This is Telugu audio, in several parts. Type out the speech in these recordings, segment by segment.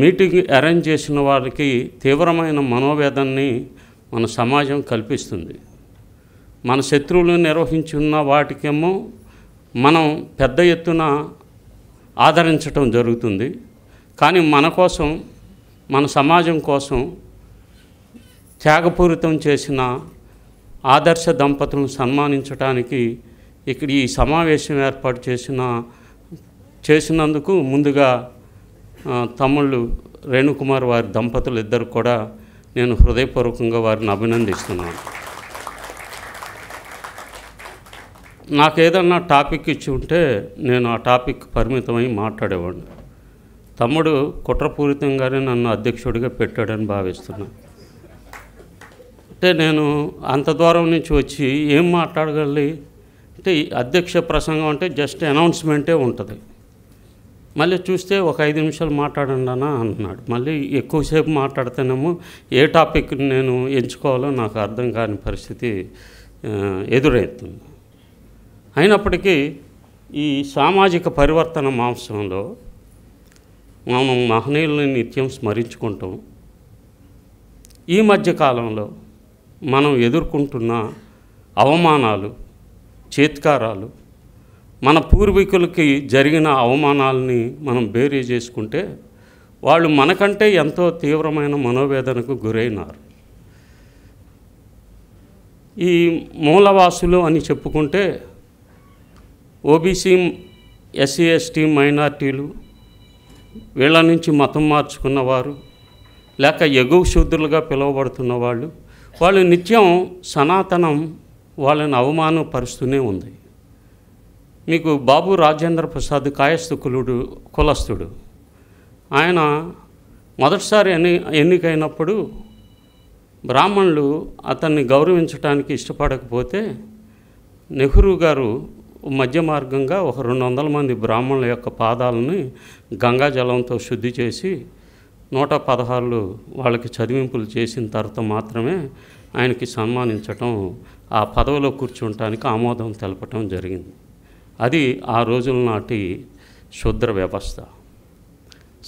మీటింగ్ అరేంజ్ చేసిన వారికి తీవ్రమైన మనోవేదనని మన సమాజం కల్పిస్తుంది మన శత్రువులు నిర్వహించున్న వాటికేమో మనం పెద్ద ఎత్తున ఆదరించటం జరుగుతుంది కానీ మన కోసం మన సమాజం కోసం త్యాగపూరితం చేసిన ఆదర్శ దంపతులను సన్మానించడానికి ఇక్కడ ఈ సమావేశం ఏర్పాటు చేసిన చేసినందుకు ముందుగా తమ్ముళ్ళు రేణుకుమార్ వారి దంపతులు ఇద్దరు కూడా నేను హృదయపూర్వకంగా వారిని అభినందిస్తున్నాను నాకు ఏదన్నా టాపిక్ ఇచ్చి ఉంటే నేను ఆ టాపిక్ పరిమితమై మాట్లాడేవాడిని తమ్ముడు కుట్రపూరితంగానే నన్ను అధ్యక్షుడిగా పెట్టాడని భావిస్తున్నాను అంటే నేను అంత దూరం నుంచి వచ్చి ఏం మాట్లాడగలి అంటే అధ్యక్ష ప్రసంగం అంటే జస్ట్ అనౌన్స్మెంటే ఉంటుంది మళ్ళీ చూస్తే ఒక ఐదు నిమిషాలు మాట్లాడండి అన్న అంటున్నాడు మళ్ళీ ఎక్కువసేపు మాట్లాడితేనేమో ఏ టాపిక్ నేను ఎంచుకోవాలో నాకు అర్థం కాని పరిస్థితి ఎదురవుతుంది అయినప్పటికీ ఈ సామాజిక పరివర్తన మాంసంలో మనం మహనీయులని నిత్యం స్మరించుకుంటాం ఈ మధ్య కాలంలో మనం ఎదుర్కొంటున్న అవమానాలు చేత్కారాలు మన పూర్వీకులకి జరిగిన అవమానాలని మనం బేరీ చేసుకుంటే వాళ్ళు మనకంటే ఎంతో తీవ్రమైన మనోవేదనకు గురైనారు ఈ మూలవాసులు అని చెప్పుకుంటే ఓబీసీ ఎస్సీ ఎస్టీ మైనార్టీలు వీళ్ళ నుంచి మతం మార్చుకున్నవారు లేక ఎగువ శూద్రులుగా పిలువబడుతున్న వాళ్ళు వాళ్ళు నిత్యం సనాతనం వాళ్ళని అవమానపరుస్తూనే ఉంది మీకు బాబు రాజేంద్ర ప్రసాద్ కాయస్థు కులుడు కులస్థుడు ఆయన మొదటిసారి ఎన్ని ఎన్నికైనప్పుడు బ్రాహ్మణులు అతన్ని గౌరవించడానికి ఇష్టపడకపోతే నెహ్రూ గారు మధ్య మార్గంగా ఒక రెండు వందల మంది బ్రాహ్మణుల యొక్క పాదాలని గంగా జలంతో శుద్ధి చేసి నూట పదహారులు వాళ్ళకి చదివింపులు చేసిన తర్వాత మాత్రమే ఆయనకి సన్మానించటం ఆ పదవిలో కూర్చుంటానికి ఆమోదం తెలపటం జరిగింది అది ఆ రోజుల నాటి శుద్ర వ్యవస్థ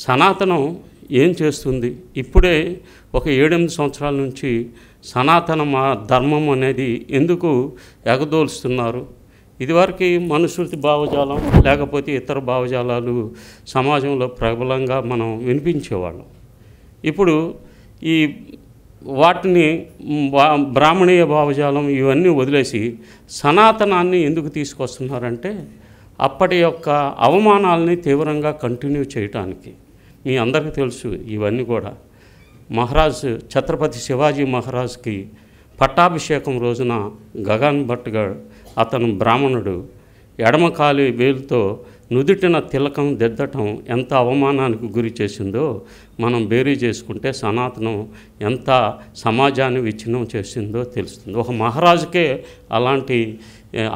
సనాతనం ఏం చేస్తుంది ఇప్పుడే ఒక ఏడెనిమిది సంవత్సరాల నుంచి సనాతన ధర్మం అనేది ఎందుకు ఎగదోలుస్తున్నారు ఇదివరకు మనుశృతి భావజాలం లేకపోతే ఇతర భావజాలాలు సమాజంలో ప్రబలంగా మనం వినిపించేవాళ్ళం ఇప్పుడు ఈ వాటిని బ్రాహ్మణీయ భావజాలం ఇవన్నీ వదిలేసి సనాతనాన్ని ఎందుకు తీసుకొస్తున్నారంటే అప్పటి యొక్క అవమానాలని తీవ్రంగా కంటిన్యూ చేయటానికి మీ అందరికీ తెలుసు ఇవన్నీ కూడా మహారాజ్ ఛత్రపతి శివాజీ మహారాజ్కి పట్టాభిషేకం రోజున గగన్ భట్ గారు అతను బ్రాహ్మణుడు ఎడమకాలి వేలుతో నుదుటిన తిలకం దిద్దటం ఎంత అవమానానికి గురి చేసిందో మనం బేరీ చేసుకుంటే సనాతనం ఎంత సమాజాన్ని విచ్ఛిన్నం చేసిందో తెలుస్తుంది ఒక మహారాజుకే అలాంటి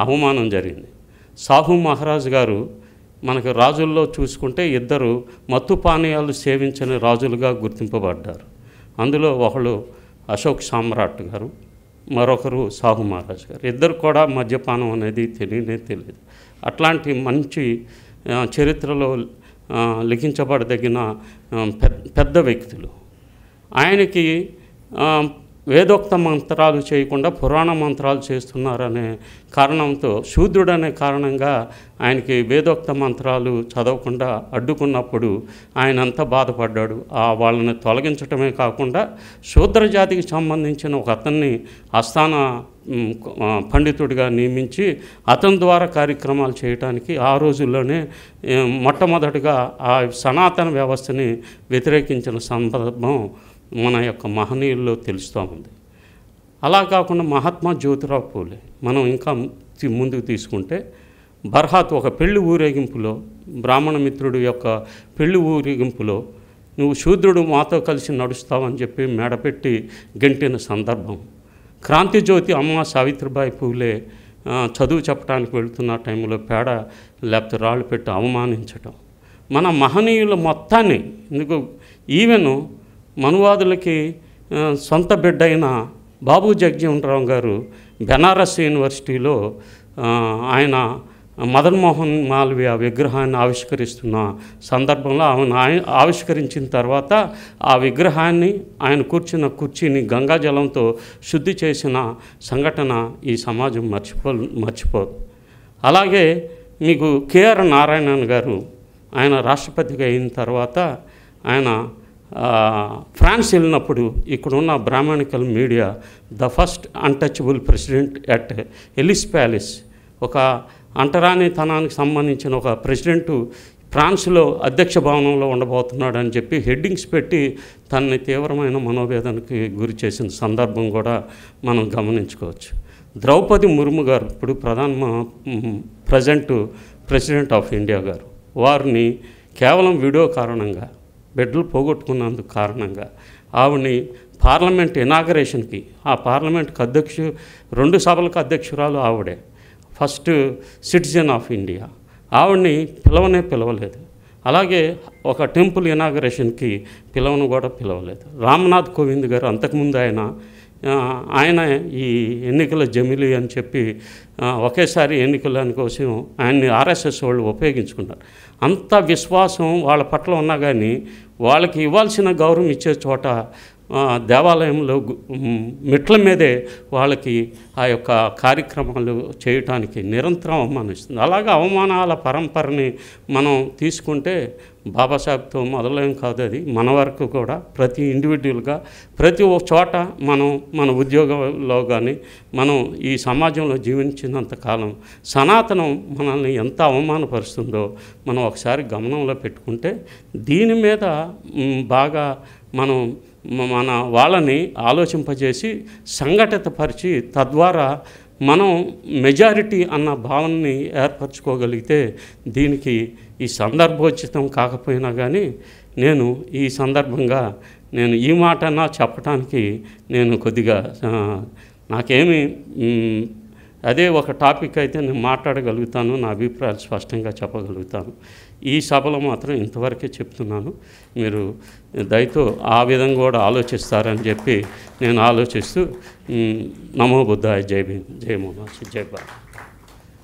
అవమానం జరిగింది సాహు మహారాజు గారు మనకు రాజుల్లో చూసుకుంటే ఇద్దరు మత్తు పానీయాలు సేవించని రాజులుగా గుర్తింపబడ్డారు అందులో ఒకళ్ళు అశోక్ సామ్రాట్ గారు మరొకరు సాహు మహారాజు గారు ఇద్దరు కూడా మద్యపానం అనేది తెలియనే తెలియదు అట్లాంటి మంచి చరిత్రలో లిఖించబడదగిన పెద్ద వ్యక్తులు ఆయనకి వేదోక్త మంత్రాలు చేయకుండా పురాణ మంత్రాలు చేస్తున్నారనే కారణంతో శూద్రుడు అనే కారణంగా ఆయనకి వేదోక్త మంత్రాలు చదవకుండా అడ్డుకున్నప్పుడు ఆయన అంతా బాధపడ్డాడు ఆ వాళ్ళని తొలగించటమే కాకుండా శూద్ర జాతికి సంబంధించిన ఒక అతన్ని అస్థాన పండితుడిగా నియమించి అతని ద్వారా కార్యక్రమాలు చేయడానికి ఆ రోజుల్లోనే మొట్టమొదటిగా ఆ సనాతన వ్యవస్థని వ్యతిరేకించిన సందర్భం మన యొక్క మహనీయుల్లో తెలుస్తూ ఉంది అలా కాకుండా మహాత్మా జ్యోతిరావు పూలే మనం ఇంకా ముందుకు తీసుకుంటే బర్హాత్ ఒక పెళ్లి ఊరేగింపులో బ్రాహ్మణ మిత్రుడు యొక్క పెళ్లి ఊరేగింపులో నువ్వు శూద్రుడు మాతో కలిసి నడుస్తావని చెప్పి మెడపెట్టి గెంటిన సందర్భం క్రాంతి జ్యోతి అమ్మ సావిత్రిబాయి పూలే చదువు చెప్పడానికి వెళుతున్న టైంలో పేడ లేకపోతే రాళ్ళు పెట్టి అవమానించటం మన మహనీయుల మొత్తాన్ని ఎందుకు ఈవెను మనువాదులకి సొంత బిడ్డ అయిన బాబు జగ్జీవనరావు గారు బెనారస్ యూనివర్సిటీలో ఆయన మదన్మోహన్ మాల్వీయ విగ్రహాన్ని ఆవిష్కరిస్తున్న సందర్భంలో ఆయన ఆవిష్కరించిన తర్వాత ఆ విగ్రహాన్ని ఆయన కూర్చున్న కుర్చీని గంగాజలంతో శుద్ధి చేసిన సంఘటన ఈ సమాజం మర్చిపో మర్చిపోదు అలాగే మీకు కేఆర్ నారాయణన్ గారు ఆయన రాష్ట్రపతిగా అయిన తర్వాత ఆయన ఫ్రాన్స్ వెళ్ళినప్పుడు ఇక్కడున్న brahminical media the first untouchable president at Elysee palace ఒక అంటరానితనానికి సంబంధించిన ఒక ప్రెసిడెంట్ ఫ్రాన్స్లో అధ్యక్ష భవనంలో ఉండబోతున్నాడు అని చెప్పి హెడ్డింగ్స్ పెట్టి తనని తీవ్రమైన మనోవేదనకి గురి చేసిన సందర్భం కూడా మనం గమనించుకోవచ్చు ద్రౌపది ముర్ము గారు ఇప్పుడు ప్రధాన ప్రజెంటు ప్రెసిడెంట్ ఆఫ్ ఇండియా గారు వారిని కేవలం వీడియో కారణంగా బిడ్డలు పోగొట్టుకున్నందుకు కారణంగా ఆవిడని పార్లమెంట్ ఇనాగరేషన్కి ఆ పార్లమెంట్కి అధ్యక్షు రెండు సభలకు అధ్యక్షురాలు ఆవిడే ఫస్ట్ సిటిజన్ ఆఫ్ ఇండియా ఆవిడ్ని పిలవనే పిలవలేదు అలాగే ఒక టెంపుల్ ఇనాగరేషన్కి పిలవను కూడా పిలవలేదు రామ్నాథ్ కోవింద్ గారు అంతకుముందు ఆయన ఆయన ఈ ఎన్నికల జమిలి అని చెప్పి ఒకేసారి ఎన్నికల కోసం ఆయన్ని ఆర్ఎస్ఎస్ వాళ్ళు ఉపయోగించుకున్నారు అంత విశ్వాసం వాళ్ళ పట్ల ఉన్నా కానీ వాళ్ళకి ఇవ్వాల్సిన గౌరవం ఇచ్చే చోట దేవాలయంలో మెట్ల మీదే వాళ్ళకి ఆ యొక్క కార్యక్రమాలు చేయటానికి నిరంతరం అవమానిస్తుంది అలాగే అవమానాల పరంపరని మనం తీసుకుంటే బాబాసాహెబ్తో మొదలయం కాదు అది మన వరకు కూడా ప్రతి ఇండివిజువల్గా ప్రతి ఒక్క చోట మనం మన ఉద్యోగంలో కానీ మనం ఈ సమాజంలో జీవించినంతకాలం సనాతనం మనల్ని ఎంత అవమానపరుస్తుందో మనం ఒకసారి గమనంలో పెట్టుకుంటే దీని మీద బాగా మనం మన వాళ్ళని ఆలోచింపజేసి సంఘటితపరిచి తద్వారా మనం మెజారిటీ అన్న భావనని ఏర్పరచుకోగలిగితే దీనికి ఈ సందర్భోచితం కాకపోయినా కానీ నేను ఈ సందర్భంగా నేను ఈ మాటన్నా చెప్పడానికి నేను కొద్దిగా నాకేమి అదే ఒక టాపిక్ అయితే నేను మాట్లాడగలుగుతాను నా అభిప్రాయాలు స్పష్టంగా చెప్పగలుగుతాను ఈ సభలో మాత్రం ఇంతవరకే చెప్తున్నాను మీరు దయతో ఆ విధంగా కూడా ఆలోచిస్తారని చెప్పి నేను ఆలోచిస్తూ నమో బుద్ధాయ జై భీ జై మోహన్ జై భారత్